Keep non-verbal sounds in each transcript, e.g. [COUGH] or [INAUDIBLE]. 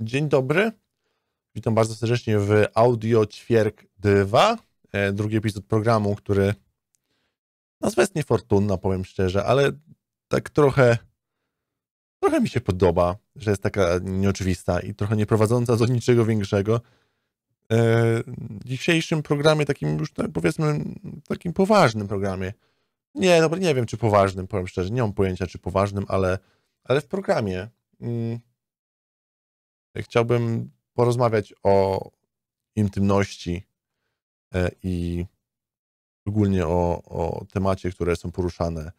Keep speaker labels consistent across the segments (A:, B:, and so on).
A: Dzień dobry. Witam bardzo serdecznie w Audio Ćwierk 2, e, drugi epizod programu, który nazwa jest niefortunna, powiem szczerze, ale tak trochę trochę mi się podoba, że jest taka nieoczywista i trochę nieprowadząca do niczego większego. E, w dzisiejszym programie, takim już tak powiedzmy takim poważnym programie, nie, dobra, no, nie wiem czy poważnym, powiem szczerze, nie mam pojęcia czy poważnym, ale, ale w programie... Mm, Chciałbym porozmawiać o intymności e, i ogólnie o, o temacie, które są poruszane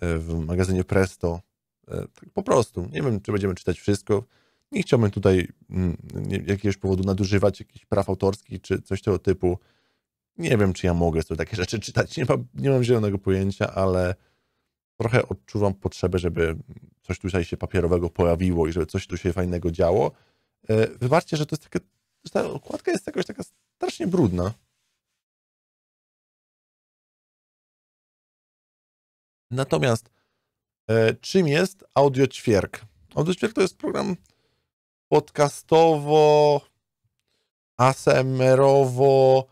A: e, w magazynie Presto. E, tak po prostu. Nie wiem, czy będziemy czytać wszystko. Nie chciałbym tutaj z mm, jakiegoś powodu nadużywać jakichś praw autorskich czy coś tego typu. Nie wiem, czy ja mogę sobie takie [LAUGHS] rzeczy czytać. Nie, nie mam zielonego pojęcia, ale trochę odczuwam potrzebę, żeby coś tutaj się papierowego pojawiło i żeby coś tu się fajnego działo. E, wybaczcie, że to jest taka, że ta okładka jest jakoś taka strasznie brudna. Natomiast e, czym jest Audio Ćwierk? Audio Ćwierk to jest program podcastowo, ASMR-owo,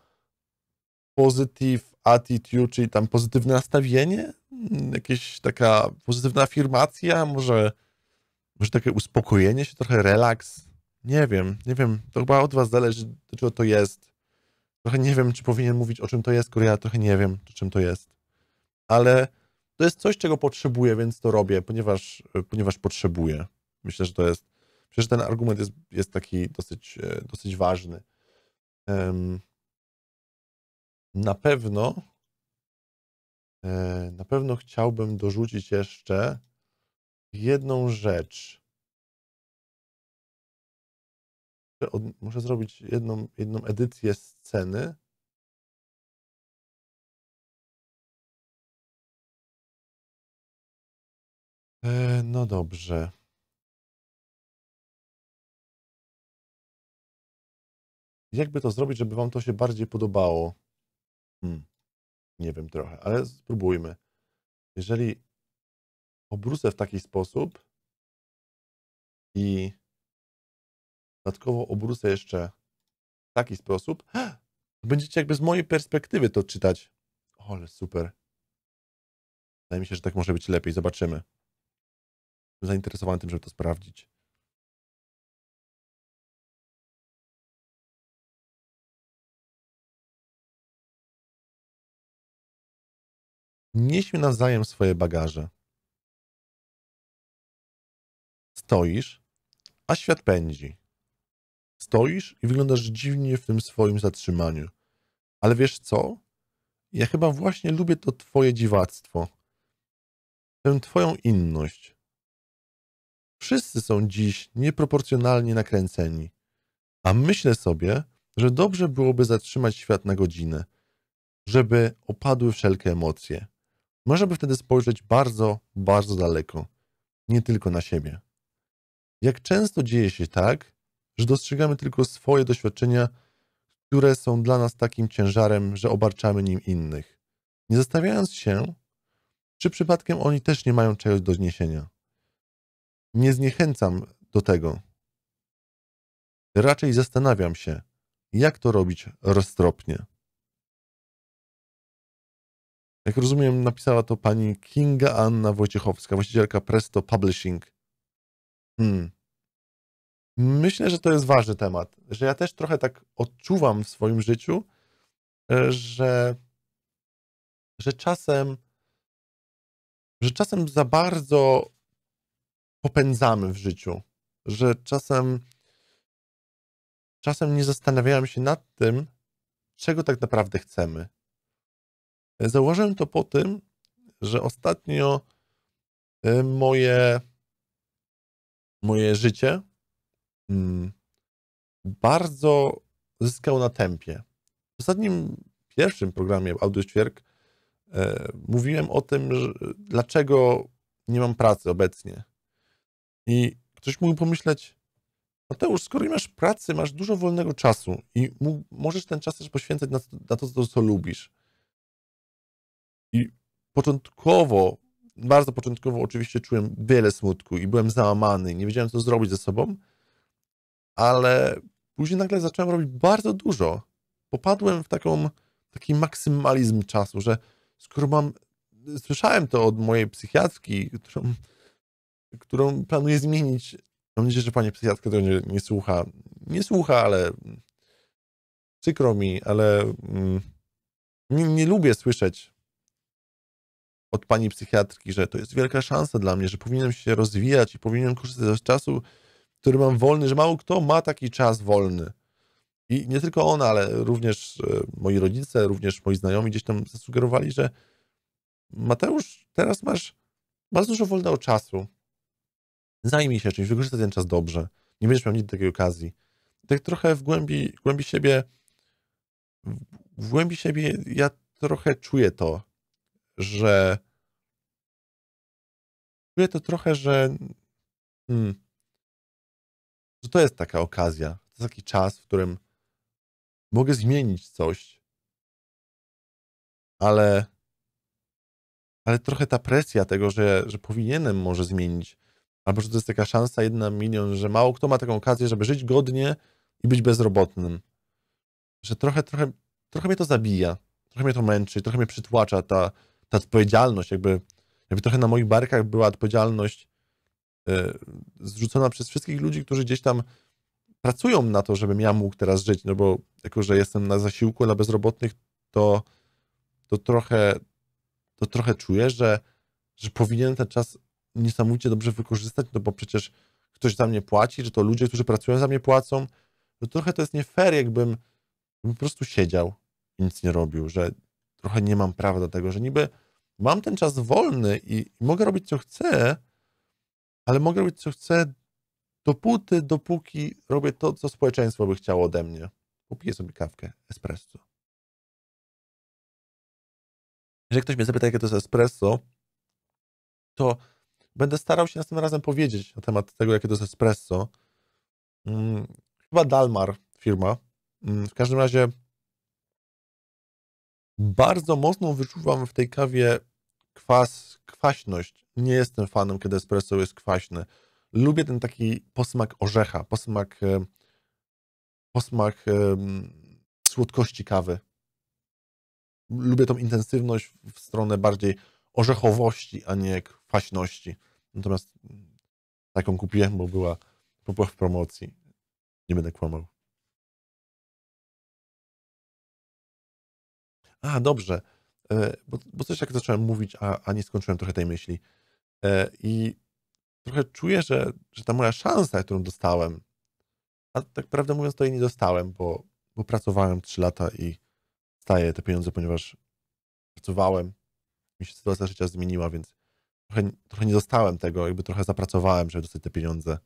A: positive attitude, czyli tam pozytywne nastawienie, hmm, jakaś taka pozytywna afirmacja, może, może takie uspokojenie się, trochę relaks, nie wiem, nie wiem. To chyba od was zależy, do czego to jest. Trochę nie wiem, czy powinien mówić, o czym to jest, Korea. Ja trochę nie wiem, czym to jest. Ale to jest coś, czego potrzebuję, więc to robię, ponieważ, e, ponieważ potrzebuję. Myślę, że to jest... Myślę, że ten argument jest, jest taki dosyć, e, dosyć ważny. Na pewno e, na pewno chciałbym dorzucić jeszcze jedną rzecz. od, muszę zrobić jedną, jedną edycję sceny.
B: E, no dobrze. Jakby to zrobić, żeby Wam to się bardziej podobało? Hmm, nie wiem trochę, ale spróbujmy. Jeżeli obrócę w taki sposób i
A: Dodatkowo obrócę jeszcze w taki sposób. [GASPS] Będziecie jakby z mojej perspektywy to czytać. Ole, super. Wydaje mi się, że tak może być lepiej. Zobaczymy. Jestem zainteresowany tym, żeby to sprawdzić.
B: Nieśmy nawzajem swoje bagaże. Stoisz,
A: a świat pędzi. Stoisz i wyglądasz dziwnie w tym swoim zatrzymaniu. Ale wiesz co? Ja chyba właśnie lubię to twoje dziwactwo. Tę twoją inność. Wszyscy są dziś nieproporcjonalnie nakręceni. A myślę sobie, że dobrze byłoby zatrzymać świat na godzinę, żeby opadły wszelkie emocje. Można by wtedy spojrzeć bardzo, bardzo daleko, nie tylko na siebie. Jak często dzieje się tak, że dostrzegamy tylko swoje doświadczenia, które są dla nas takim ciężarem, że obarczamy nim innych, nie zastanawiając się, czy przypadkiem oni też nie mają czegoś do zniesienia. Nie zniechęcam do tego. Raczej zastanawiam się, jak to robić roztropnie.
B: Jak rozumiem, napisała to pani
A: Kinga Anna Wojciechowska, właścicielka Presto Publishing. Hmm. Myślę, że to jest ważny temat, że ja też trochę tak odczuwam w swoim życiu, e, że, że czasem że czasem za bardzo popędzamy w życiu, że czasem czasem nie zastanawiamy się nad tym, czego tak naprawdę chcemy. Założyłem to po tym, że ostatnio e, moje moje życie Mm, bardzo zyskał na tempie. W ostatnim pierwszym programie Audioświerk e, mówiłem o tym, że, dlaczego nie mam pracy obecnie. I ktoś mógł pomyśleć, Mateusz, skoro nie masz pracy, masz dużo wolnego czasu i możesz ten czas też poświęcać na, na to, co, co lubisz. I początkowo, bardzo początkowo oczywiście czułem wiele smutku i byłem załamany, nie wiedziałem, co zrobić ze sobą, ale później nagle zacząłem robić bardzo dużo. Popadłem w taką, taki maksymalizm czasu, że skoro mam, słyszałem to od mojej psychiatrki, którą, którą planuję zmienić. Mam nadzieję, że pani psychiatrka to nie, nie słucha. Nie słucha, ale przykro mi, ale mm, nie, nie lubię słyszeć od pani psychiatrki, że to jest wielka szansa dla mnie, że powinienem się rozwijać i powinienem korzystać z czasu, który mam wolny, że mało kto ma taki czas wolny. I nie tylko ona, ale również e, moi rodzice, również moi znajomi gdzieś tam zasugerowali, że Mateusz, teraz masz bardzo dużo wolnego czasu. Zajmij się czymś, wykorzystaj ten czas dobrze. Nie będziesz miał nigdy takiej okazji. Tak trochę w głębi, w głębi siebie, w głębi siebie ja trochę czuję to, że czuję to trochę, że
B: hmm, że to jest taka okazja, to jest taki czas, w którym mogę zmienić
A: coś, ale, ale trochę ta presja tego, że, że powinienem może zmienić, albo że to jest taka szansa jedna milion, że mało kto ma taką okazję, żeby żyć godnie i być bezrobotnym. Że trochę, trochę, trochę mnie to zabija, trochę mnie to męczy, trochę mnie przytłacza ta, ta odpowiedzialność, jakby, jakby trochę na moich barkach była odpowiedzialność Y, zrzucona przez wszystkich ludzi, którzy gdzieś tam pracują na to, żebym ja mógł teraz żyć, no bo jako, że jestem na zasiłku dla bezrobotnych, to, to, trochę, to trochę czuję, że, że powinienem ten czas niesamowicie dobrze wykorzystać, no bo przecież ktoś za mnie płaci, że to ludzie, którzy pracują za mnie płacą, no trochę to jest nie fair, jakbym, po prostu siedział i nic nie robił, że trochę nie mam prawa do tego, że niby mam ten czas wolny i mogę robić co chcę, ale mogę robić co chcę dopóty, dopóki robię to, co społeczeństwo by chciało ode mnie. Kupię sobie kawkę espresso. Jeżeli ktoś mnie zapyta, jakie to jest espresso, to będę starał się następnym razem powiedzieć na temat tego, jakie to jest espresso. Mm, chyba Dalmar firma. Mm, w każdym razie bardzo mocno wyczuwam w tej kawie kwas, kwaśność nie jestem fanem, kiedy espresso jest kwaśne. Lubię ten taki posmak orzecha, posmak, e, posmak e, słodkości kawy. Lubię tą intensywność w stronę bardziej orzechowości, a nie kwaśności. Natomiast mm, taką kupiłem, bo była
B: w promocji. Nie będę kłamał.
A: A, dobrze. E, bo, bo coś jak zacząłem mówić, a, a nie skończyłem trochę tej myśli. E, I trochę czuję, że, że ta moja szansa, którą dostałem, a tak prawdę mówiąc, to jej nie dostałem, bo, bo pracowałem 3 lata i staję te pieniądze, ponieważ pracowałem. Mi się sytuacja życia zmieniła, więc trochę, trochę nie dostałem tego, jakby trochę zapracowałem, żeby dostać te pieniądze.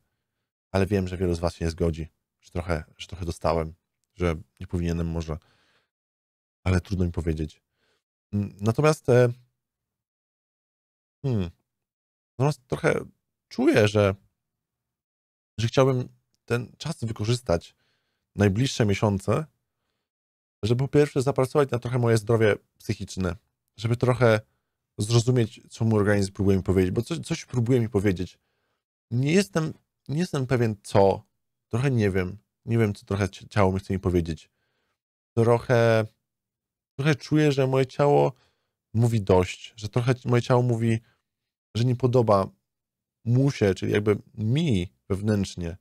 A: Ale wiem, że wielu z Was się nie zgodzi, że trochę, że trochę dostałem, że nie powinienem może, ale trudno mi powiedzieć. Natomiast e, hmm, Natomiast no, trochę czuję, że, że chciałbym ten czas wykorzystać najbliższe miesiące, żeby po pierwsze zapracować na trochę moje zdrowie psychiczne, żeby trochę zrozumieć, co mój organizm próbuje mi powiedzieć, bo coś, coś próbuje mi powiedzieć. Nie jestem, nie jestem pewien co, trochę nie wiem, nie wiem, co trochę ciało mi chce mi powiedzieć. Trochę, trochę czuję, że moje ciało mówi dość, że trochę moje ciało mówi że nie podoba mu się, czyli jakby mi wewnętrznie,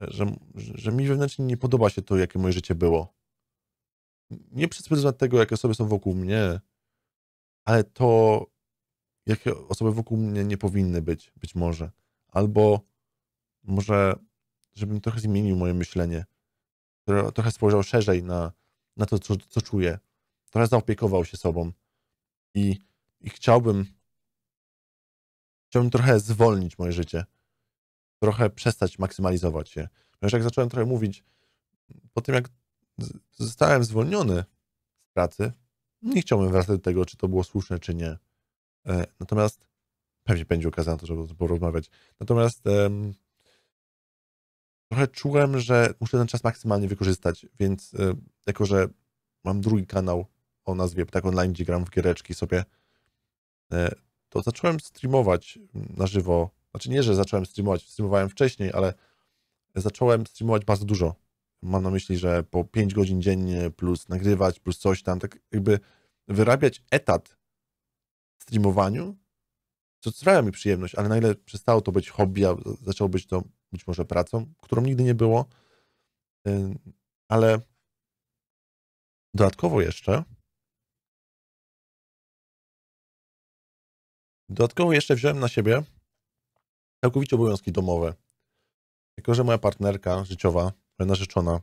A: że, że mi wewnętrznie nie podoba się to, jakie moje życie było. Nie przez pryzmat tego, jakie osoby są wokół mnie, ale to, jakie osoby wokół mnie nie powinny być, być może. Albo może, żebym trochę zmienił moje myślenie, trochę spojrzał szerzej na, na to, co, co czuję, trochę zaopiekował się sobą i, i chciałbym Chciałbym trochę zwolnić moje życie. Trochę przestać maksymalizować się. Ponieważ jak zacząłem trochę mówić, po tym jak zostałem zwolniony z pracy, nie chciałbym wracać do tego, czy to było słuszne, czy nie. E, natomiast pewnie będzie okazja na to, żeby porozmawiać. Natomiast trochę czułem, że muszę ten czas maksymalnie wykorzystać, więc um, jako, że mam drugi kanał o nazwie tak Online, gdzie gram w giereczki sobie, e, to zacząłem streamować na żywo. Znaczy nie, że zacząłem streamować, streamowałem wcześniej, ale zacząłem streamować bardzo dużo. Mam na myśli, że po 5 godzin dziennie plus nagrywać, plus coś tam, tak jakby wyrabiać etat w streamowaniu, co sprawia mi przyjemność, ale ile przestało to być hobby, a zaczęło być to być może pracą, którą nigdy nie było. Ale
B: dodatkowo jeszcze
A: Dodatkowo jeszcze wziąłem na siebie całkowicie obowiązki domowe. Jako, że moja partnerka życiowa, moja narzeczona,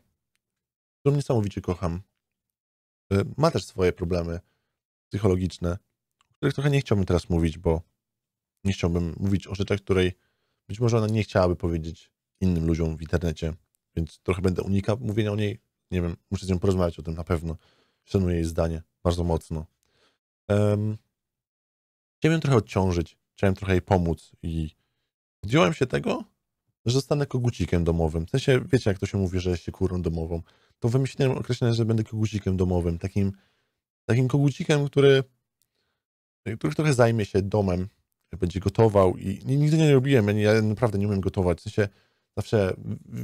A: którą niesamowicie kocham, y, ma też swoje problemy psychologiczne, o których trochę nie chciałbym teraz mówić, bo nie chciałbym mówić o rzeczach, której być może ona nie chciałaby powiedzieć innym ludziom w internecie, więc trochę będę unikał mówienia o niej. Nie wiem, muszę z nią porozmawiać o tym na pewno. Szanuję jej zdanie bardzo mocno. Chciałem ją trochę odciążyć, chciałem trochę jej pomóc i podjąłem się tego, że zostanę kogucikiem domowym. W sensie, wiecie, jak to się mówi, że się kurą domową. To wymyśliłem określenie, że będę kogucikiem domowym. Takim, takim kogucikiem, który, który trochę zajmie się domem, będzie gotował i nigdy nie robiłem, ja, nie, ja naprawdę nie umiem gotować. W sensie, zawsze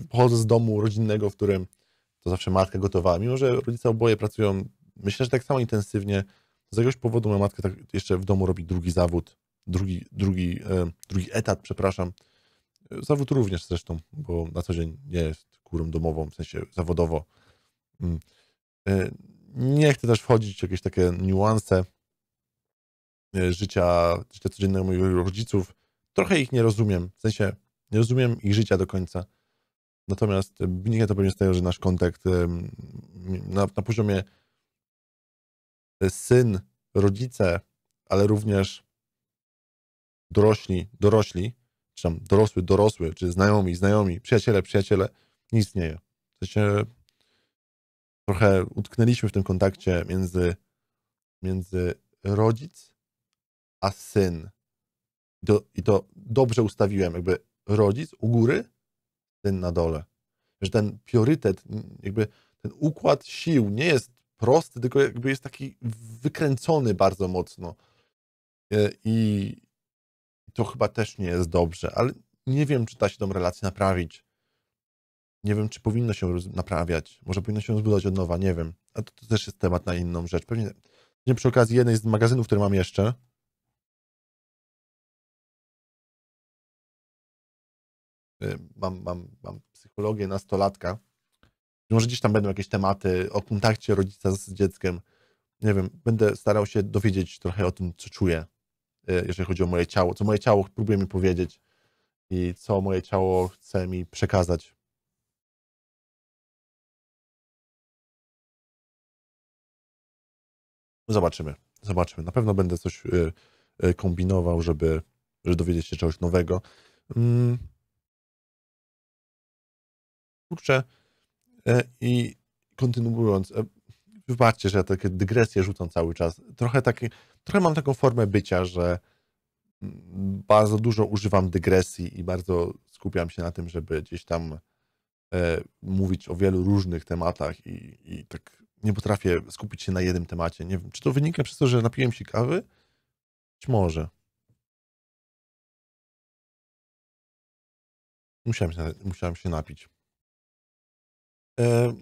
A: pochodzę z domu rodzinnego, w którym to zawsze matka gotowała. Mimo, że rodzice oboje pracują, myślę, że tak samo intensywnie, z jakiegoś powodu moja matka tak jeszcze w domu robi drugi zawód, drugi, drugi, e, drugi etat, przepraszam. Zawód również zresztą, bo na co dzień nie jest kurą domową, w sensie zawodowo. Mm. E, nie chcę też wchodzić w jakieś takie niuanse e, życia, życia codziennego moich rodziców. Trochę ich nie rozumiem, w sensie nie rozumiem ich życia do końca. Natomiast wynika to pewnie z tego, że nasz kontakt na, na poziomie syn, rodzice, ale również dorośli, dorośli, czy tam dorosły, dorosły, czy znajomi, znajomi, przyjaciele, przyjaciele, nie istnieje. W sensie trochę utknęliśmy w tym kontakcie między, między rodzic a syn. I to, I to dobrze ustawiłem, jakby rodzic u góry, syn na dole. Że ten priorytet, jakby ten układ sił nie jest prosty, tylko jakby jest taki wykręcony bardzo mocno. E, I to chyba też nie jest dobrze, ale nie wiem, czy da się tą relację naprawić. Nie wiem, czy powinno się naprawiać. Może powinno się zbudować od nowa, nie wiem. A to, to też jest temat na inną rzecz. Pewnie nie przy okazji jednej z magazynów, które mam jeszcze.
B: E, mam, mam,
A: mam psychologię nastolatka może gdzieś tam będą jakieś tematy o kontakcie rodzica z dzieckiem. Nie wiem, będę starał się dowiedzieć trochę o tym, co czuję, e, jeżeli chodzi o moje ciało, co moje ciało próbuje mi powiedzieć i co moje ciało chce mi przekazać.
B: Zobaczymy, zobaczymy. Na pewno będę coś e, e, kombinował,
A: żeby, żeby dowiedzieć się czegoś nowego. Mm. Kurczę, E, I kontynuując, e, wybaczcie, że ja takie dygresje rzucam cały czas. Trochę, taki, trochę mam taką formę bycia, że mm, bardzo dużo używam dygresji i bardzo skupiam się na tym, żeby gdzieś tam e, mówić o wielu różnych tematach i, i, tak nie potrafię skupić się na jednym temacie. Nie wiem, czy to wynika przez to, że napiłem się kawy? Być może.
B: Musiałem się, musiałem się
A: napić. E,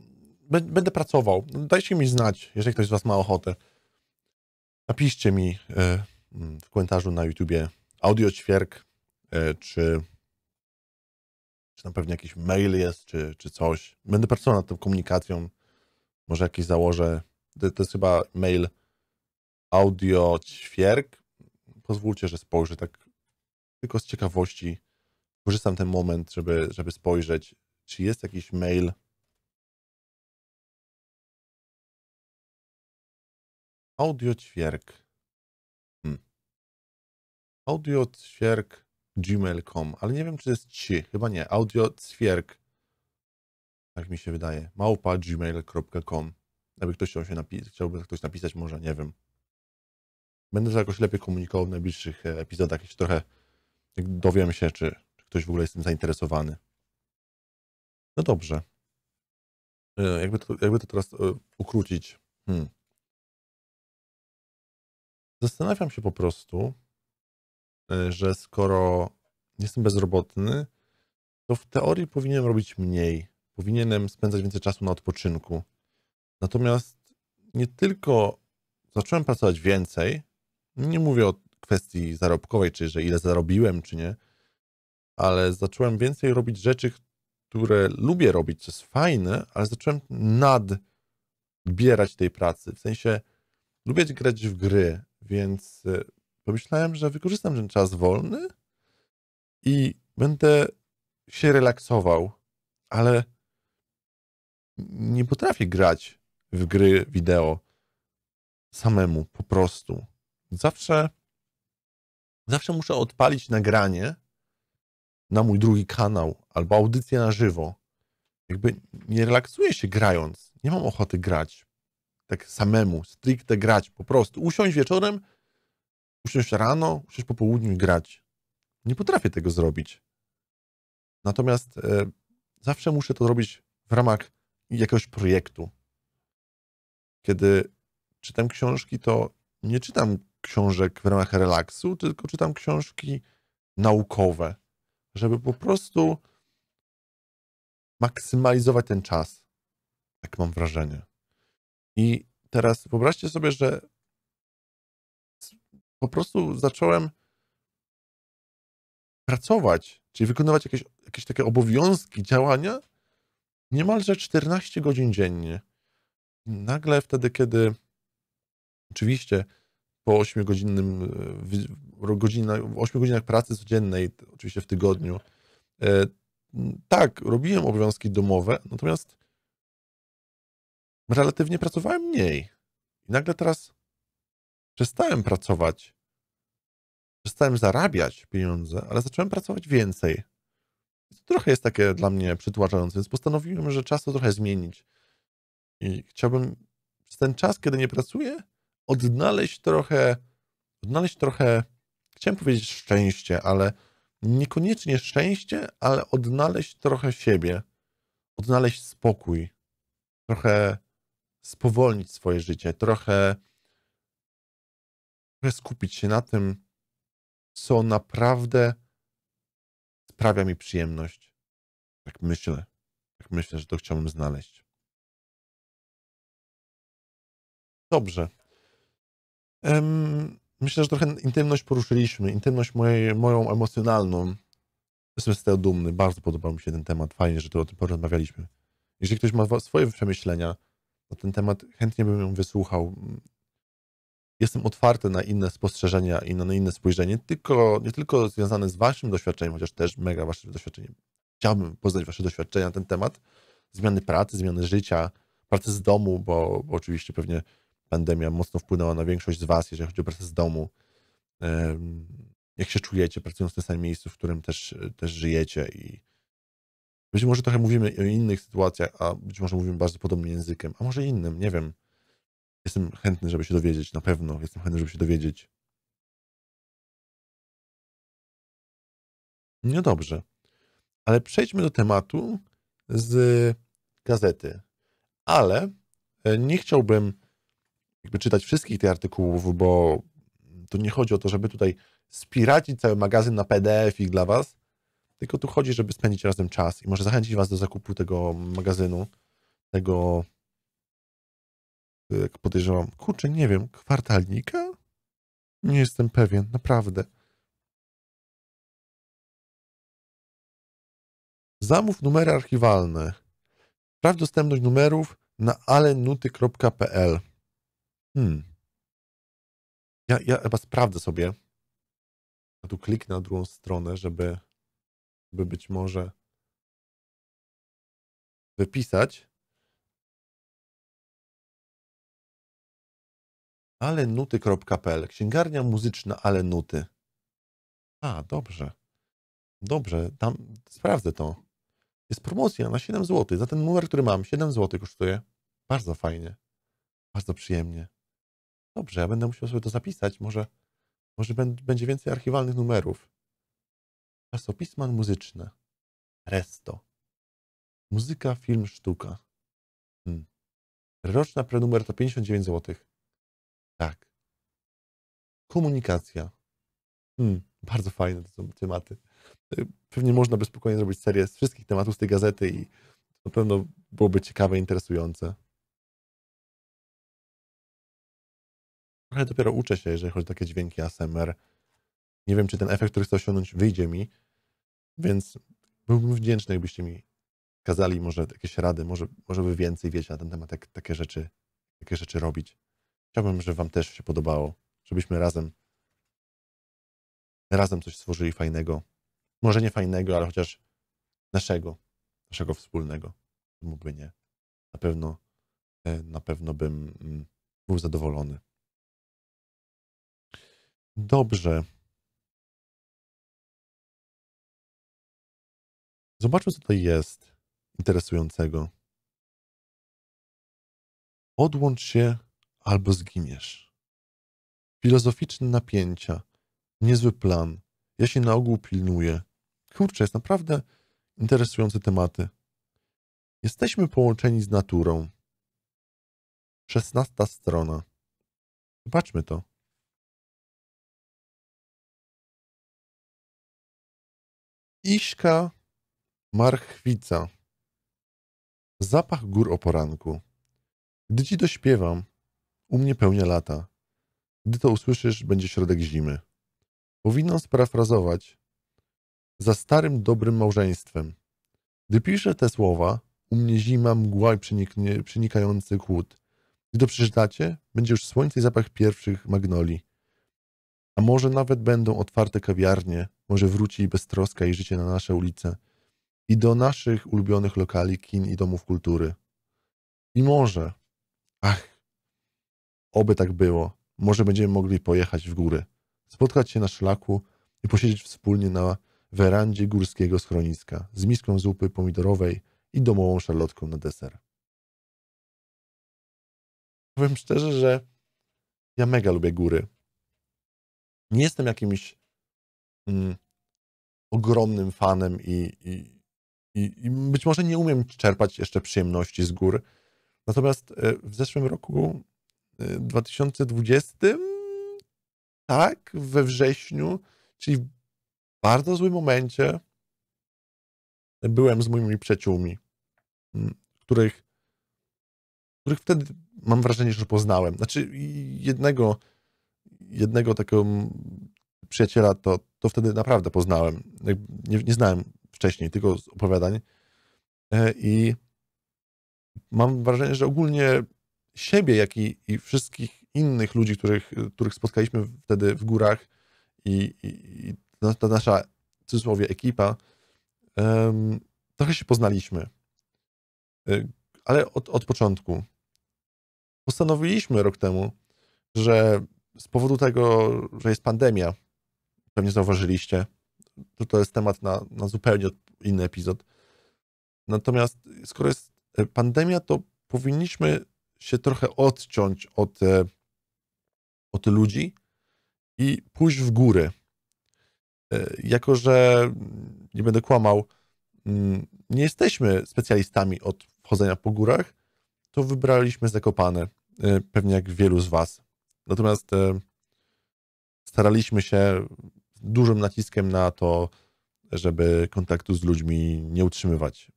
A: będę pracował. Dajcie mi znać, jeżeli ktoś z Was ma ochotę. Napiszcie mi e, w komentarzu na YouTubie audio ćwierk, e, czy, czy na pewno jakiś mail jest, czy, czy coś. Będę pracował nad tą komunikacją. Może jakiś założę. To, to jest chyba mail audio ćwierk. Pozwólcie, że spojrzę tak tylko z ciekawości. Korzystam ten moment, żeby, żeby spojrzeć,
B: czy jest jakiś mail
A: Audio ćwierk. Hmm. Audio ćwierk gmail.com, ale nie wiem, czy to jest ci. Chyba nie. Audio ćwierk. Tak mi się wydaje. Małpa gmail.com. Jakby ktoś chciał się napisać, chciałby ktoś napisać, może, nie wiem. Będę to jakoś lepiej komunikował w najbliższych e, epizodach, jeśli trochę dowiem się, czy, czy ktoś w ogóle jest tym zainteresowany. No dobrze. E, jakby to, jakby to teraz e, ukrócić.
B: Hmm. Zastanawiam się po prostu,
A: e, że skoro jestem bezrobotny, to w teorii powinienem robić mniej. Powinienem spędzać więcej czasu na odpoczynku. Natomiast nie tylko zacząłem pracować więcej, nie mówię o kwestii zarobkowej, czy że ile zarobiłem, czy nie, ale zacząłem więcej robić rzeczy, które lubię robić, co jest fajne, ale zacząłem nadbierać tej pracy. W sensie lubię grać w gry, więc e, pomyślałem, że wykorzystam ten czas wolny i będę się relaksował, ale nie potrafię grać w gry wideo samemu, po prostu. Zawsze, zawsze muszę odpalić nagranie na mój drugi kanał albo audycję na żywo. Jakby nie relaksuję się grając. Nie mam ochoty grać tak samemu, stricte grać, po prostu. Usiąść wieczorem, usiąść rano, usiąść po południu i grać. Nie potrafię tego zrobić. Natomiast e, zawsze muszę to robić w ramach jakiegoś projektu. Kiedy czytam książki, to nie czytam książek w ramach relaksu, tylko czytam książki naukowe, żeby po prostu maksymalizować ten czas. Tak mam wrażenie. I teraz wyobraźcie sobie, że po prostu zacząłem pracować, czyli wykonywać jakieś, jakieś takie obowiązki, działania niemalże 14 godzin dziennie. I nagle wtedy, kiedy oczywiście po 8 godzinnym, e, godzinach, 8 godzinach pracy codziennej, oczywiście w tygodniu, e, tak, robiłem obowiązki domowe, natomiast relatywnie pracowałem mniej. I nagle teraz przestałem pracować, przestałem zarabiać pieniądze, ale zacząłem pracować więcej. To trochę jest takie dla mnie przytłaczające, więc postanowiłem, że czas to trochę zmienić. I chciałbym przez ten czas, kiedy nie pracuję, odnaleźć trochę, odnaleźć trochę, chciałem powiedzieć szczęście, ale niekoniecznie szczęście, ale odnaleźć trochę siebie, odnaleźć spokój, trochę spowolnić swoje życie, trochę, trochę skupić się na tym, co naprawdę sprawia mi przyjemność.
B: Tak myślę. Tak myślę, że to chciałbym znaleźć.
A: Dobrze. Myślę, że trochę intymność poruszyliśmy. Intymność mojej, moją emocjonalną. Jestem z tego dumny. Bardzo podobał mi się ten temat. Fajnie, że to o tym porozmawialiśmy. Jeżeli ktoś ma swoje przemyślenia, na ten temat, chętnie bym ją wysłuchał. Jestem otwarty na inne spostrzeżenia i na inne spojrzenie, tylko, nie tylko związane z waszym doświadczeniem, chociaż też mega wasze doświadczenie. Chciałbym poznać wasze doświadczenia na ten temat, zmiany pracy, zmiany życia, pracy z domu, bo, bo oczywiście pewnie pandemia mocno wpłynęła na większość z was, jeżeli chodzi o pracę z domu. Jak się czujecie pracując w tym samym miejscu, w którym też, też żyjecie i być może trochę mówimy o innych sytuacjach, a być może mówimy bardzo podobnym językiem, a może innym, nie wiem. Jestem chętny, żeby się dowiedzieć, na pewno. Jestem chętny, żeby się dowiedzieć. No dobrze. Ale przejdźmy do tematu z gazety. Ale e, nie chciałbym jakby czytać wszystkich tych artykułów, bo to nie chodzi o to, żeby tutaj spiracić cały magazyn na PDF i dla was, tylko tu chodzi, żeby spędzić razem czas i może zachęcić was do zakupu tego magazynu, tego, y, jak podejrzewam, kurczę, nie wiem, kwartalnika? Nie jestem pewien, naprawdę.
B: Zamów numery
A: archiwalne. Sprawdź dostępność numerów na alenuty.pl. Hmm. Ja, ja chyba sprawdzę sobie.
B: A tu kliknę na drugą stronę, żeby by być może wypisać.
A: alenuty.pl. Księgarnia muzyczna Ale Nuty. A, dobrze. Dobrze, tam sprawdzę to. Jest promocja na 7 zł. Za ten numer, który mam, 7 zł kosztuje. Bardzo fajnie. Bardzo przyjemnie. Dobrze, ja będę musiał sobie to zapisać. Może, może będzie więcej archiwalnych numerów. Czasopisma muzyczne. Resto. Muzyka, film, sztuka. Hmm. Roczna prenumer to 59 zł. Tak. Komunikacja. Hmm. Bardzo fajne to są tematy. Y, pewnie można by spokojnie zrobić serię z wszystkich tematów z tej gazety i na pewno byłoby ciekawe, interesujące. Trochę dopiero uczę się, jeżeli chodzi o takie dźwięki ASMR. Nie wiem, czy ten efekt, który chcę osiągnąć, wyjdzie mi. Więc byłbym wdzięczny, jakbyście mi kazali może jakieś rady, może, może by więcej wiecie na ten temat, jak takie rzeczy, takie rzeczy robić. Chciałbym, żeby wam też się podobało, żebyśmy razem razem coś stworzyli fajnego. Może nie fajnego, ale chociaż naszego, naszego wspólnego. Mógłby nie. Na pewno, e, na pewno bym mm,
B: był zadowolony. Dobrze. Zobaczmy, co tutaj jest
A: interesującego.
B: Odłącz się
A: albo zginiesz. Filozoficzne napięcia, niezły plan. Ja się na ogół pilnuję. Kurczę, jest naprawdę interesujące tematy. Jesteśmy połączeni z naturą. Szesnasta
B: strona. Zobaczmy to. Iśka Marchwica.
A: Zapach gór o poranku. Gdy ci dośpiewam, u mnie pełnia lata. Gdy to usłyszysz, będzie środek zimy. Powinno sparafrazować. Za starym, dobrym małżeństwem. Gdy piszę te słowa, u mnie zima, mgła i przenikający chłód. Gdy to przeczytacie, będzie już słońce i zapach pierwszych magnoli. A może nawet będą otwarte kawiarnie, może wróci beztroska i życie na nasze ulice – i do naszych ulubionych lokali, kin i domów kultury. I może, ach, oby tak było, może będziemy mogli pojechać w góry, spotkać się na szlaku i posiedzieć wspólnie na werandzie górskiego schroniska z miską zupy pomidorowej i domową szarlotką na deser. Powiem szczerze, że ja mega lubię góry. Nie jestem jakimś mm, ogromnym fanem i, i i, I, być może nie umiem czerpać jeszcze przyjemności z gór. Natomiast e, w zeszłym roku, 2020, e, tak, we wrześniu, czyli w bardzo złym momencie, byłem z moimi przyjaciółmi, mm, których, których wtedy mam wrażenie, że poznałem. Znaczy, jednego, jednego takiego przyjaciela to, to wtedy naprawdę poznałem. Nie, nie znałem wcześniej, tylko z opowiadań. E, I mam wrażenie, że ogólnie siebie, jak i, i wszystkich innych ludzi, których, których spotkaliśmy wtedy w górach i, i, i ta nasza, w cudzysłowie, ekipa, um, trochę się poznaliśmy. E, ale od, od początku. Postanowiliśmy rok temu, że z powodu tego, że jest pandemia, pewnie zauważyliście, to, to jest temat na, na zupełnie inny epizod. Natomiast skoro jest e, pandemia, to powinniśmy się trochę odciąć od, e, od ludzi i pójść w górę. E, jako, że mm, nie będę kłamał, mm, nie jesteśmy specjalistami od wchodzenia po górach, to wybraliśmy Zakopane, pewnie jak wielu z Was. Natomiast staraliśmy się dużym naciskiem na to, żeby kontaktu z ludźmi nie utrzymywać.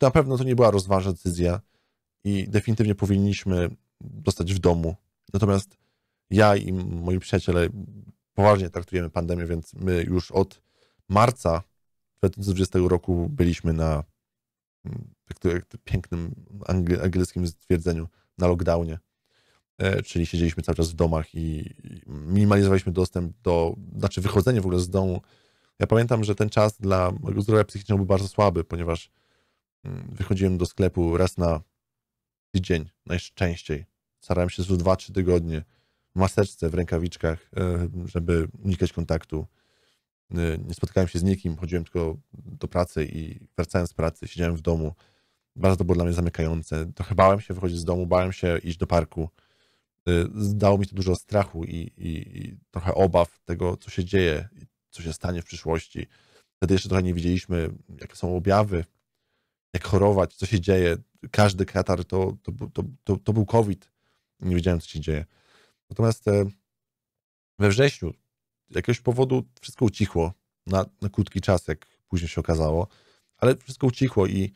A: Na pewno to nie była rozważna decyzja i definitywnie powinniśmy dostać w domu. Natomiast ja i moi przyjaciele poważnie traktujemy pandemię, więc my już od marca 2020 roku byliśmy na mm, jak to, jak to pięknym angielskim stwierdzeniu, na lockdownie. E, czyli siedzieliśmy cały czas w domach i minimalizowaliśmy dostęp do, znaczy wychodzenie w ogóle z domu. Ja pamiętam, że ten czas dla mojego zdrowia psychicznego był bardzo słaby, ponieważ mm, wychodziłem do sklepu raz na tydzień, najczęściej. Starałem się co 2-3 tygodnie w maseczce, w rękawiczkach, e, żeby unikać kontaktu. E, nie spotkałem się z nikim, chodziłem tylko do pracy i wracałem z pracy, siedziałem w domu. Bardzo to było dla mnie zamykające. Trochę bałem się wychodzić z domu, bałem się iść do parku Y, dało mi to dużo strachu i, i, i, trochę obaw tego, co się dzieje, co się stanie w przyszłości. Wtedy jeszcze trochę nie widzieliśmy, jakie są objawy, jak chorować, co się dzieje. Każdy katar to, to, to, to, to był COVID. Nie wiedziałem, co się dzieje. Natomiast e, we wrześniu z jakiegoś powodu wszystko ucichło na, na krótki czas, jak później się okazało, ale wszystko ucichło i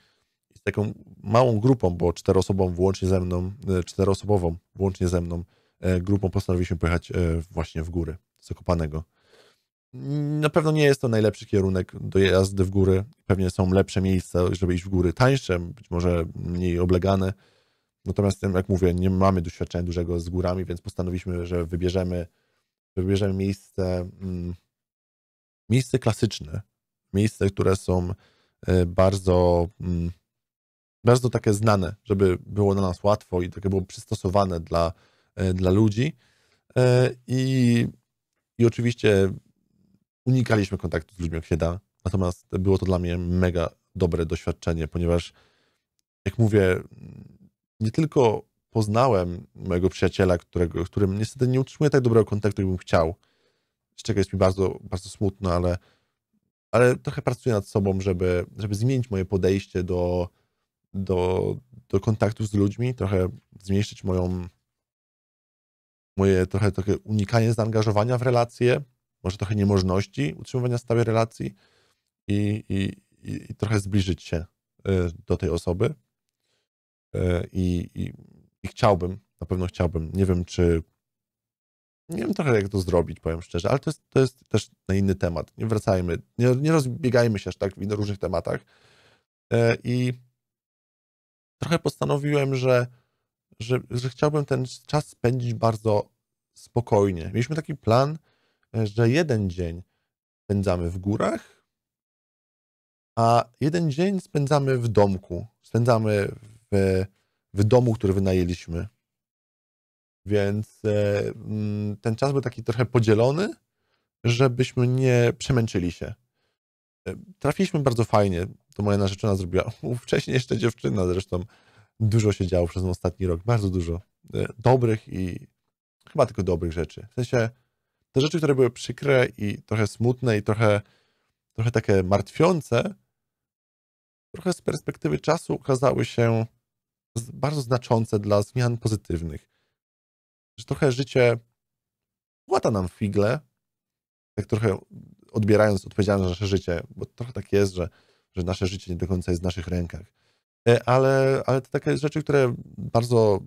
A: taką małą grupą, bo czteroosobową włącznie ze mną, e, czteroosobową włącznie ze mną e, grupą postanowiliśmy pojechać e, właśnie w góry Zakopanego. Na pewno nie jest to najlepszy kierunek do jazdy w góry. Pewnie są lepsze miejsca, żeby iść w góry tańsze, być może mniej oblegane. Natomiast jak mówię, nie mamy doświadczenia dużego z górami, więc postanowiliśmy, że wybierzemy, wybierzemy miejsce, mm, miejsce klasyczne, miejsce, które są bardzo mm, bardzo takie znane, żeby było na nas łatwo i takie było przystosowane dla, e, dla ludzi. E, I, I oczywiście unikaliśmy kontaktu z ludźmi, jak się da. Natomiast było to dla mnie mega dobre doświadczenie, ponieważ, jak mówię, nie tylko poznałem mojego przyjaciela, którego, którym niestety nie utrzymuję tak dobrego kontaktu, jakbym chciał, z czego jest mi bardzo, bardzo smutno, ale, ale trochę pracuję nad sobą, żeby, żeby zmienić moje podejście do, do, do kontaktów z ludźmi, trochę zmniejszyć moją, moje trochę, takie unikanie zaangażowania w relacje, może trochę niemożności utrzymywania stałej relacji i, i, i trochę zbliżyć się e, do tej osoby. E, I, i, I chciałbym, na pewno chciałbym, nie wiem czy nie wiem trochę, jak to zrobić, powiem szczerze, ale to jest, to jest też na inny temat. Nie wracajmy, nie, nie rozbiegajmy się aż tak w różnych tematach. E, I trochę postanowiłem, że, że, że chciałbym ten czas spędzić bardzo spokojnie. Mieliśmy taki plan, e, że jeden dzień spędzamy w górach, a jeden dzień spędzamy w domku. Spędzamy w, w domu, który wynajęliśmy. Więc e, mm, ten czas był taki trochę podzielony, żebyśmy nie przemęczyli się. E, trafiliśmy bardzo fajnie to moja narzeczona zrobiła. Wcześniej jeszcze dziewczyna zresztą. Dużo się działo przez ostatni rok, bardzo dużo. E, dobrych i chyba tylko dobrych rzeczy. W sensie te rzeczy, które były przykre i trochę smutne i trochę, trochę takie martwiące, trochę z perspektywy czasu okazały się bardzo znaczące dla zmian pozytywnych. Że trochę życie łata nam figle, tak trochę odbierając odpowiedzialność za nasze życie, bo trochę tak jest, że że nasze życie nie do końca jest w naszych rękach. E, ale, ale to takie rzeczy, które bardzo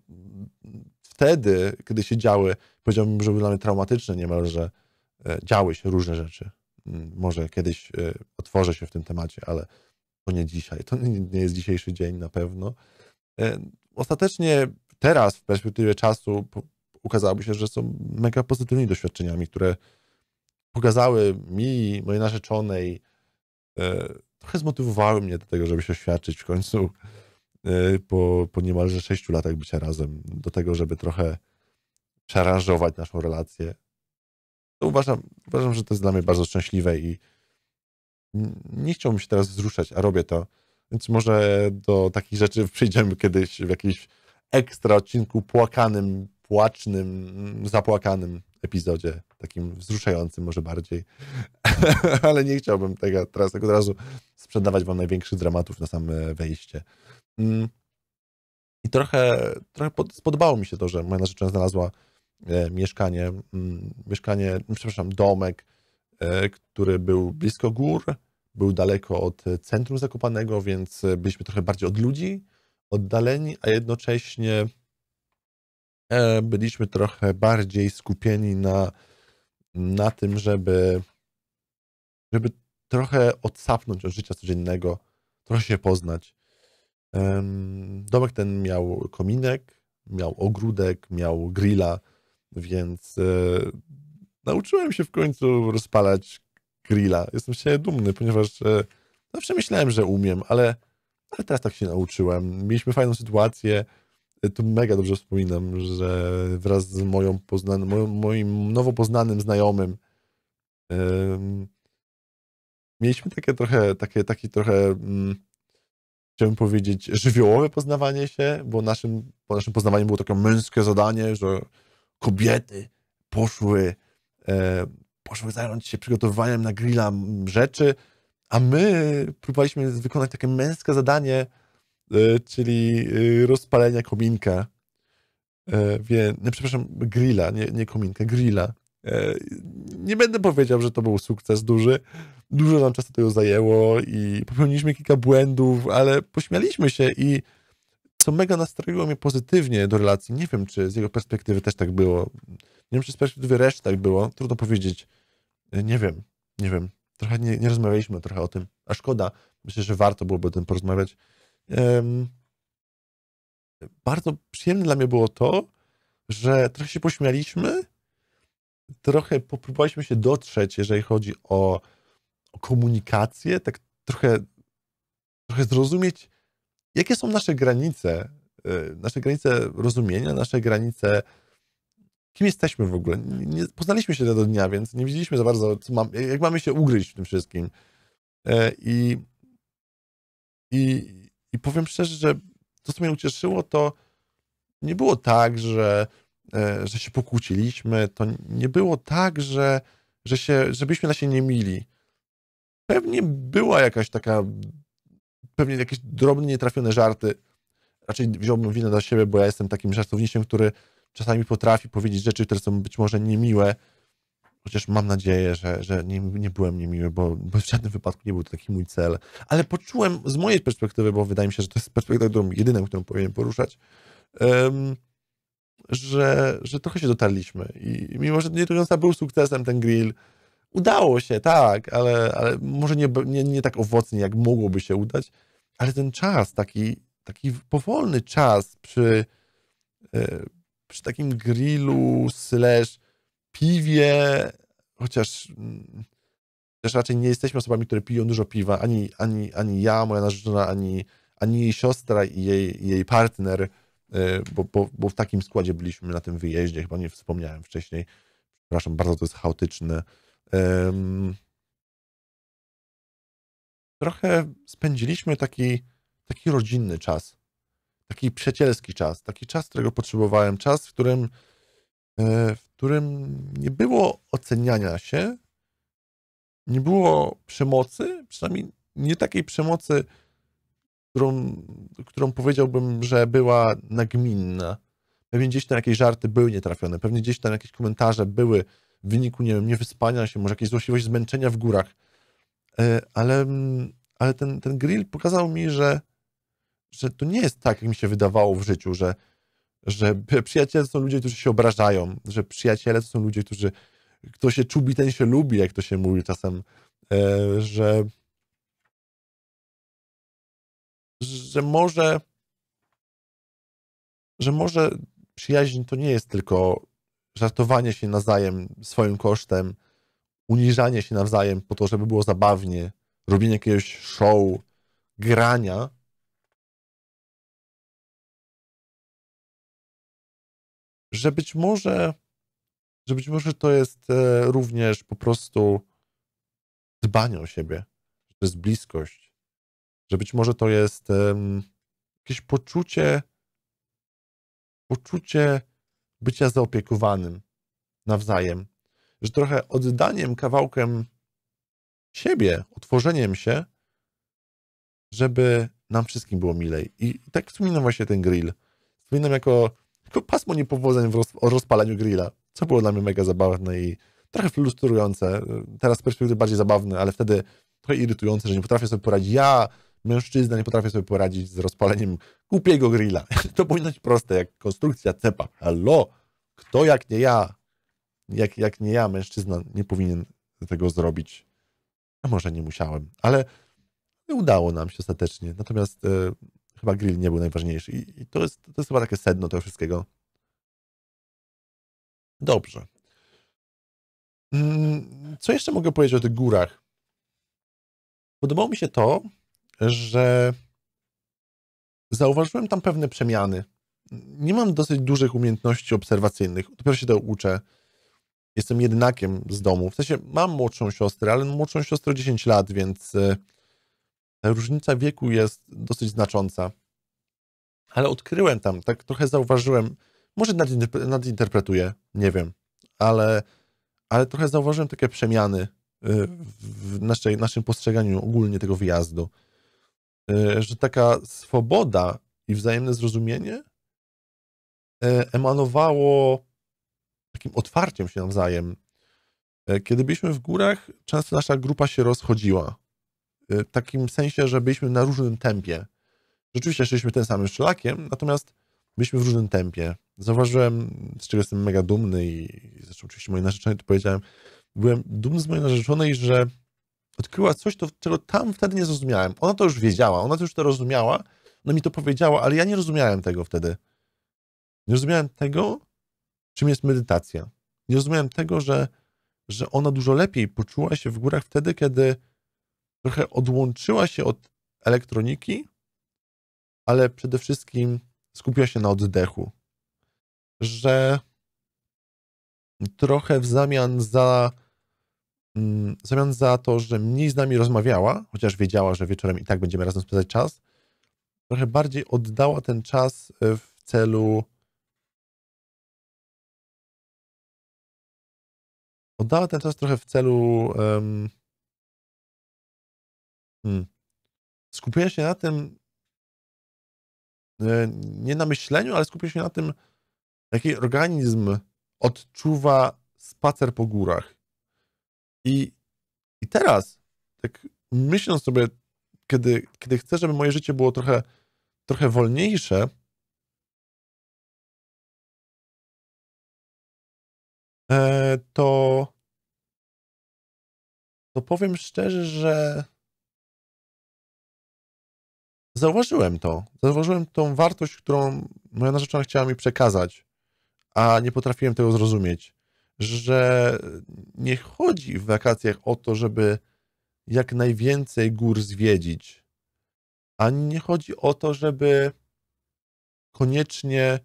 A: wtedy, kiedy się działy, powiedziałbym, że były dla mnie traumatyczne niemalże, e, działy się różne rzeczy. Mm, może kiedyś e, otworzę się w tym temacie, ale to nie dzisiaj. To nie jest dzisiejszy dzień na pewno. Ostatecznie teraz, w perspektywie czasu, ukazało się, że są mega pozytywnymi doświadczeniami, które pokazały mi, mojej narzeczonej, trochę zmotywowały mnie do tego, żeby się oświadczyć w końcu y, po, po niemalże sześciu latach bycia razem, do tego, żeby trochę przeranżować naszą relację. To uważam, uważam, że to jest dla mnie bardzo szczęśliwe i nie chciałbym się teraz wzruszać, a robię to. Więc może do takich rzeczy [LAUGHS] przyjdziemy kiedyś w jakimś ekstra odcinku płakanym, płacznym, zapłakanym epizodzie, takim wzruszającym może bardziej. [LAUGHS] ale nie chciałbym tego teraz tak od razu sprzedawać wam największych dramatów na same wejście. Mm. I trochę, trochę spodobało mi się to, że moja narzeczona znalazła e, mieszkanie, mm, mieszkanie, no, przepraszam, domek, e, który był blisko gór, był daleko od centrum Zakopanego, więc byliśmy trochę bardziej od ludzi oddaleni, a jednocześnie e, byliśmy trochę bardziej skupieni na, na tym, żeby żeby trochę odsapnąć od życia codziennego, trochę się poznać. Domek ten miał kominek, miał ogródek, miał grilla, więc e, nauczyłem się w końcu rozpalać grilla. Jestem się dumny, ponieważ e, zawsze myślałem, że umiem, ale, ale teraz tak się nauczyłem. Mieliśmy fajną sytuację. E, tu mega dobrze wspominam, że wraz z moją poznan- moim nowo poznanym znajomym mieliśmy takie trochę, takie, takie trochę, mm, chciałbym powiedzieć, żywiołowe poznawanie się, bo naszym, naszym poznawaniem było takie męskie zadanie, że kobiety poszły, e, poszły zająć się przygotowywaniem na grilla rzeczy, a my próbowaliśmy wykonać takie męskie zadanie, e, czyli e, rozpalenia kominka. E, wie, nie, no, przepraszam, grilla, nie, nie kominka, grilla. Nie będę powiedział, że to był sukces duży. Dużo nam czasu tego zajęło i popełniliśmy kilka błędów, ale pośmialiśmy się i co mega nastroiło mnie pozytywnie do relacji. Nie wiem, czy z jego perspektywy też tak było. Nie wiem, czy z perspektywy reszty tak było. Trudno powiedzieć. Nie wiem, nie wiem. Trochę nie, nie rozmawialiśmy trochę o tym, a szkoda. Myślę, że warto byłoby o tym porozmawiać. Um, bardzo przyjemne dla mnie było to, że trochę się pośmialiśmy, trochę popróbowaliśmy się dotrzeć, jeżeli chodzi o, o komunikację, tak trochę, trochę zrozumieć, jakie są nasze granice, e, nasze granice rozumienia, nasze granice kim jesteśmy w ogóle. Nie, poznaliśmy się do dnia, więc nie widzieliśmy za bardzo, mam, jak mamy się ugryźć w tym wszystkim. E, I, i, I powiem szczerze, że to, co mnie ucieszyło, to nie było tak, że E, że się pokłóciliśmy. To nie było tak, że, że się, żebyśmy na się nie mili. Pewnie była jakaś taka, pewnie jakieś drobne, nietrafione żarty. Raczej wziąłbym winę dla siebie, bo ja jestem takim żartownikiem, który czasami potrafi powiedzieć rzeczy, które są być może niemiłe, chociaż mam nadzieję, że, że nie, nie byłem niemiły, bo, bo w żadnym wypadku nie był to taki mój cel. Ale poczułem z mojej perspektywy, bo wydaje mi się, że to jest perspektywa jedyną, którą powinienem poruszać, um, że, że trochę się dotarliśmy. I mimo, że nie do końca był sukcesem ten grill, udało się, tak, ale, ale może nie, nie, nie tak owocnie, jak mogłoby się udać, ale ten czas, taki, taki powolny czas przy, e, przy takim grillu slash piwie, chociaż mm, też raczej nie jesteśmy osobami, które piją dużo piwa, ani, ani, ani ja, moja narzeczona, ani, ani jej siostra i jej, jej partner, E, bo, bo, bo w takim składzie byliśmy na tym wyjeździe, chyba nie wspomniałem wcześniej. Przepraszam, bardzo to jest chaotyczne. Trochę spędziliśmy taki, taki rodzinny czas, taki przyjacielski czas, taki czas, którego potrzebowałem, czas, w którym, e, w którym nie było oceniania się, nie było przemocy, przynajmniej nie takiej przemocy, którą, którą powiedziałbym, że była nagminna. Pewnie gdzieś tam jakieś żarty były nietrafione, pewnie gdzieś tam jakieś komentarze były w wyniku, nie wiem, niewyspania się, może jakieś złośliwość, zmęczenia w górach. E, ale, mm, ale ten, ten grill pokazał mi, że, że to nie jest tak, jak mi się wydawało w życiu, że, że [LAUGHS] przyjaciele to są ludzie, którzy się obrażają, że przyjaciele to są ludzie, którzy kto się czubi, ten się lubi, jak to się mówi czasem, e, że że może, że może przyjaźń to nie jest tylko żartowanie się nawzajem swoim kosztem, uniżanie się nawzajem po to, żeby było zabawnie, robienie jakiegoś show, grania. Że być może, że być może to jest e, również po prostu dbanie o siebie, że to jest bliskość, że być może to jest um, jakieś poczucie, poczucie bycia zaopiekowanym nawzajem, że trochę oddaniem kawałkiem siebie, otworzeniem się, żeby nam wszystkim było milej. I tak wspominam właśnie ten grill. Wspominam jako, jako pasmo niepowodzeń w roz, o rozpalaniu grilla, co było dla mnie mega zabawne i trochę frustrujące. Teraz z perspektywy bardziej zabawne, ale wtedy trochę irytujące, że nie potrafię sobie poradzić. Ja mężczyzna nie potrafi sobie poradzić z rozpaleniem głupiego grilla. [LAUGHS] To powinno być proste, jak konstrukcja cepa. Allo, kto jak nie ja, jak, jak nie ja, mężczyzna, nie powinien tego zrobić. A może nie musiałem, ale udało nam się ostatecznie. Natomiast e, chyba grill nie był najważniejszy. I, i to, jest, to jest chyba takie sedno tego wszystkiego. Dobrze.
B: Mm, co jeszcze mogę powiedzieć o
A: tych górach? Podobało mi się to, że zauważyłem tam pewne przemiany. Nie mam dosyć dużych umiejętności obserwacyjnych, dopiero się to uczę. Jestem jednakiem z domu. W sensie mam młodszą siostrę, ale młodszą siostrę 10 lat, więc e, różnica wieku jest dosyć znacząca. Ale odkryłem tam, tak trochę zauważyłem, może nadinterpretuję, nie wiem, ale, ale trochę zauważyłem takie przemiany e, w naszej, naszym postrzeganiu ogólnie tego wyjazdu. E, że taka swoboda i wzajemne zrozumienie e, emanowało takim otwarciem się nawzajem. E, kiedy byliśmy w górach, często nasza grupa się rozchodziła. W takim sensie, że byliśmy na różnym tempie. Rzeczywiście szliśmy tym samym szlakiem, natomiast byliśmy w różnym tempie. Zauważyłem, z czego jestem mega dumny i zresztą oczywiście moje narzeczone to powiedziałem, byłem dumny z mojej narzeczonej, że odkryła coś, to, czego tam wtedy nie zrozumiałem. Ona to już wiedziała, ona to już to rozumiała, no mi to powiedziała, ale ja nie rozumiałem tego wtedy. Nie rozumiałem tego, czym jest medytacja. Nie rozumiałem tego, że, że ona dużo lepiej poczuła się w górach wtedy, kiedy trochę odłączyła się od elektroniki, ale przede wszystkim skupiła się na oddechu. Że trochę w zamian za w mm, zamian za to, że mniej z nami rozmawiała, chociaż wiedziała, że wieczorem i tak będziemy razem spędzać czas, trochę bardziej oddała ten czas e, w celu.
B: Oddała ten czas trochę w celu. Um, hmm, się na tym,
A: e, nie na myśleniu, ale skupia się na tym, jaki organizm odczuwa spacer po górach i, i teraz, tak myśląc sobie, kiedy, kiedy chcę, żeby moje życie było trochę, trochę wolniejsze,
B: e, to,
A: to powiem szczerze, że zauważyłem to. Zauważyłem tą wartość, którą moja narzeczona chciała mi przekazać, a nie potrafiłem tego zrozumieć że nie chodzi w wakacjach o to, żeby jak najwięcej gór zwiedzić, ani nie chodzi o to, żeby koniecznie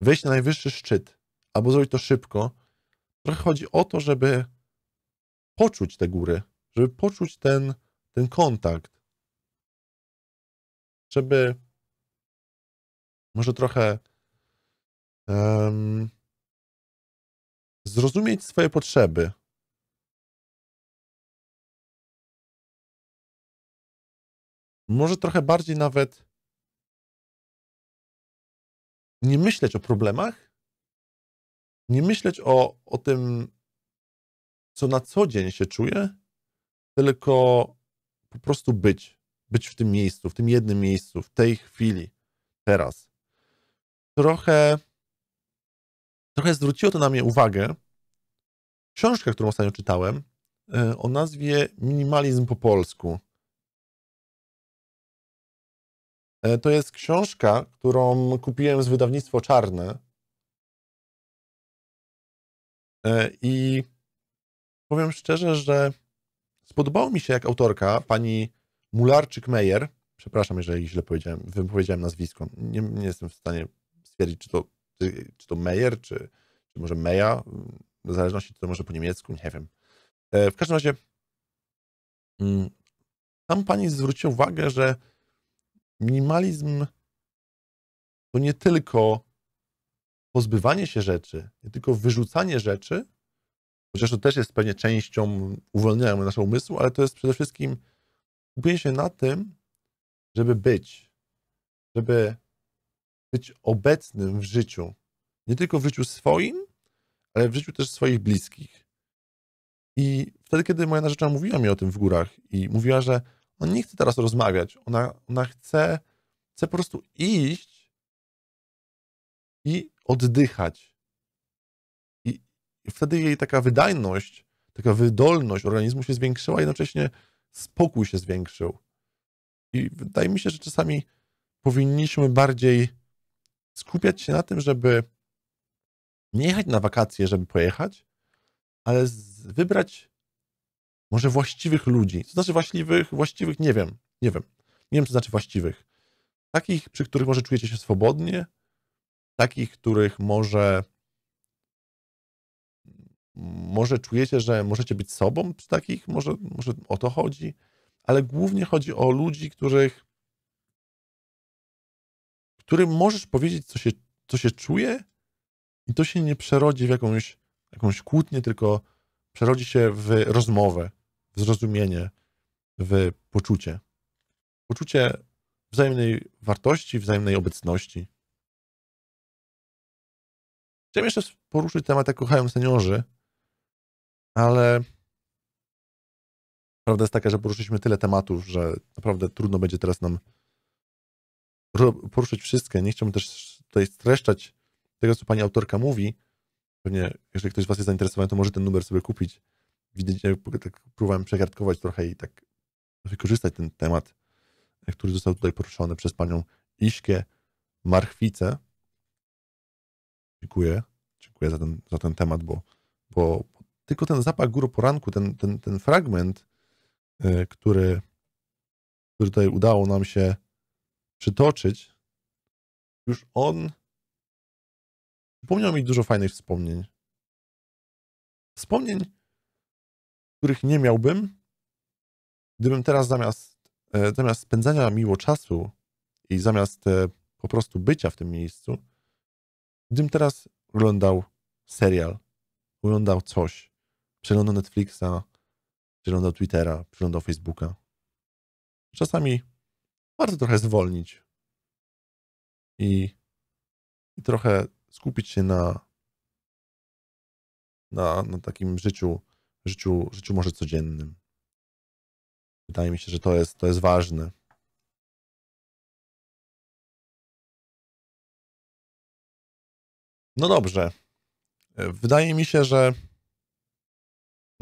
A: wejść na najwyższy szczyt albo zrobić to szybko. Trochę chodzi o to, żeby poczuć te góry, żeby poczuć ten, ten kontakt,
B: żeby może trochę um, zrozumieć swoje potrzeby. Może trochę bardziej nawet nie myśleć o problemach,
A: nie myśleć o, o tym, co na co dzień się czuje, tylko po prostu być. Być w tym miejscu, w tym jednym miejscu, w tej chwili, teraz. Trochę trochę zwróciło to na mnie uwagę książkę, którą ostatnio czytałem, e, o
B: nazwie Minimalizm po polsku. E, to jest książka, którą kupiłem z wydawnictwa Czarne.
A: E, I powiem szczerze, że spodobało mi się jak autorka, pani Mularczyk-Meyer, przepraszam, jeżeli źle powiedziałem, wypowiedziałem nazwisko, nie, nie jestem w stanie stwierdzić, czy to czy, to Meyer, czy, czy może Meja, w zależności, czy to może po niemiecku, nie wiem. E, w każdym razie mm, tam pani zwróciła uwagę, że minimalizm to nie tylko pozbywanie się rzeczy, nie tylko wyrzucanie rzeczy, chociaż to też jest pewnie częścią uwolnienia naszego umysłu, ale to jest przede wszystkim skupienie się na tym, żeby być, żeby być obecnym w życiu. Nie tylko w życiu swoim, ale w życiu też swoich bliskich. I wtedy, kiedy moja narzeczona mówiła mi o tym w górach i mówiła, że ona nie chce teraz rozmawiać, ona, ona chce, chce po prostu iść i oddychać. I wtedy jej taka wydajność, taka wydolność organizmu się zwiększyła, jednocześnie spokój się zwiększył. I wydaje mi się, że czasami powinniśmy bardziej skupiać się na tym, żeby nie jechać na wakacje, żeby pojechać, ale wybrać może właściwych ludzi. To znaczy właściwych, właściwych nie wiem, nie wiem. Nie wiem, co znaczy właściwych. Takich, przy których może czujecie się swobodnie, takich, których może może czujecie, że możecie być sobą przy takich, może, może o to chodzi, ale głównie chodzi o ludzi, których którym możesz powiedzieć, co się, co się czuje i to się nie przerodzi w jakąś, jakąś kłótnię, tylko przerodzi się w rozmowę, w zrozumienie, w poczucie. Poczucie wzajemnej wartości, wzajemnej obecności. Chciałem jeszcze poruszyć temat, jak kochają seniorzy, ale prawda jest taka, że poruszyliśmy tyle tematów, że naprawdę trudno będzie teraz nam poruszyć wszystkie. Nie chciałbym też tutaj streszczać tego, co pani autorka mówi. Pewnie, jeżeli ktoś z was jest zainteresowany, to może ten numer sobie kupić. Widzicie, tak próbowałem przekartkować trochę i tak wykorzystać ten temat, e, który został tutaj poruszony przez panią Iśkę Marchwicę. Dziękuję. Dziękuję za ten, za ten temat, bo, bo tylko ten zapach góry poranku, ten, ten, ten fragment, e, który, który tutaj udało nam się przytoczyć, już on przypomniał mi dużo fajnych wspomnień. Wspomnień, których nie miałbym, gdybym teraz zamiast, e, zamiast spędzania miło czasu i zamiast e, po prostu bycia w tym miejscu, gdybym teraz oglądał serial, oglądał coś, przeglądał Netflixa, przeglądał Twittera, przeglądał Facebooka. Czasami warto trochę zwolnić i, i trochę skupić się na,
B: na, na takim życiu, życiu, życiu może codziennym. Wydaje mi się, że to jest, to jest ważne. No dobrze.
A: Wydaje mi się, że.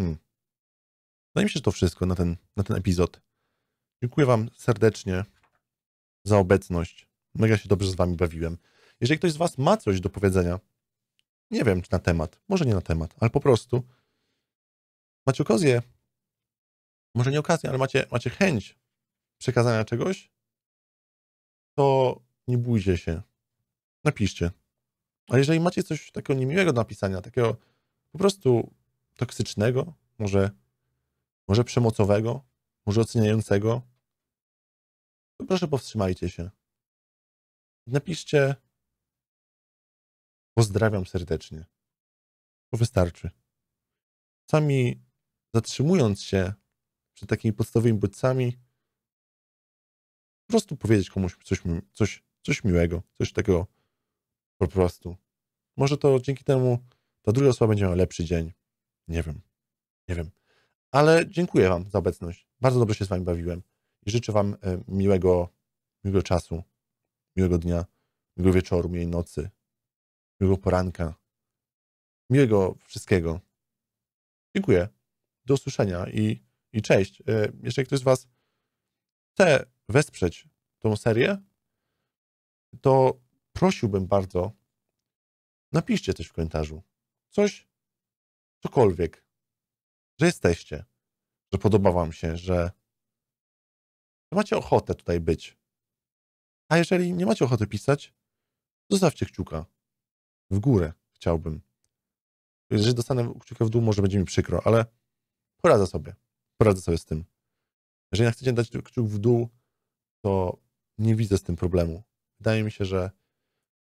A: Hmm. Wydaje mi się, że to wszystko na ten, na ten epizod. Dziękuję Wam serdecznie za obecność. Mega no się dobrze z wami bawiłem. Jeżeli ktoś z was ma coś do powiedzenia, nie wiem, czy na temat, może nie na temat, ale po prostu macie okazję, może nie okazję, ale macie, macie chęć przekazania czegoś, to nie bójcie się. Napiszcie. A jeżeli macie coś takiego niemiłego do napisania, takiego po prostu toksycznego, może, może przemocowego, może oceniającego, to no proszę powstrzymajcie się.
B: Napiszcie pozdrawiam serdecznie.
A: To wystarczy. Sami zatrzymując się przed takimi podstawowymi bodźcami, po prostu powiedzieć komuś coś, coś, coś miłego, coś takiego po prostu. Może to dzięki temu ta druga osoba będzie miała lepszy dzień. Nie wiem. Nie wiem. Ale dziękuję Wam za obecność. Bardzo dobrze się z Wami bawiłem. I życzę Wam e, miłego, miłego czasu, miłego dnia, miłego wieczoru, miłej nocy, miłego poranka, miłego wszystkiego. Dziękuję. Do usłyszenia i, i cześć. E, jeżeli ktoś z Was chce wesprzeć tą serię, to prosiłbym bardzo, napiszcie coś w komentarzu. Coś, cokolwiek, że jesteście, że podoba Wam się, że macie ochotę tutaj być. A jeżeli nie macie ochoty pisać, zostawcie kciuka w górę, chciałbym. Jeżeli dostanę kciuka w dół, może będzie mi przykro, ale poradzę sobie. Poradzę sobie z tym. Jeżeli chcecie dać kciuk w dół, to nie widzę z tym problemu. Wydaje mi się, że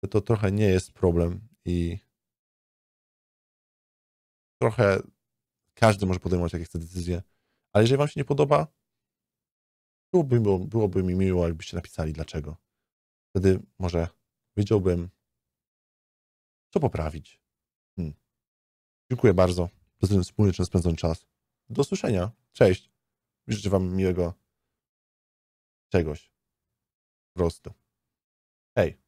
A: to trochę nie jest problem i trochę każdy może podejmować jakieś decyzje. Ale jeżeli wam się nie podoba, Byłoby, byłoby mi miło, jakbyście napisali dlaczego. Wtedy może wiedziałbym, co poprawić. Hmm. Dziękuję bardzo za wspólnie czas spędzony czas. Do usłyszenia. Cześć. Życzę wam miłego czegoś. Po prostu.
C: Hej.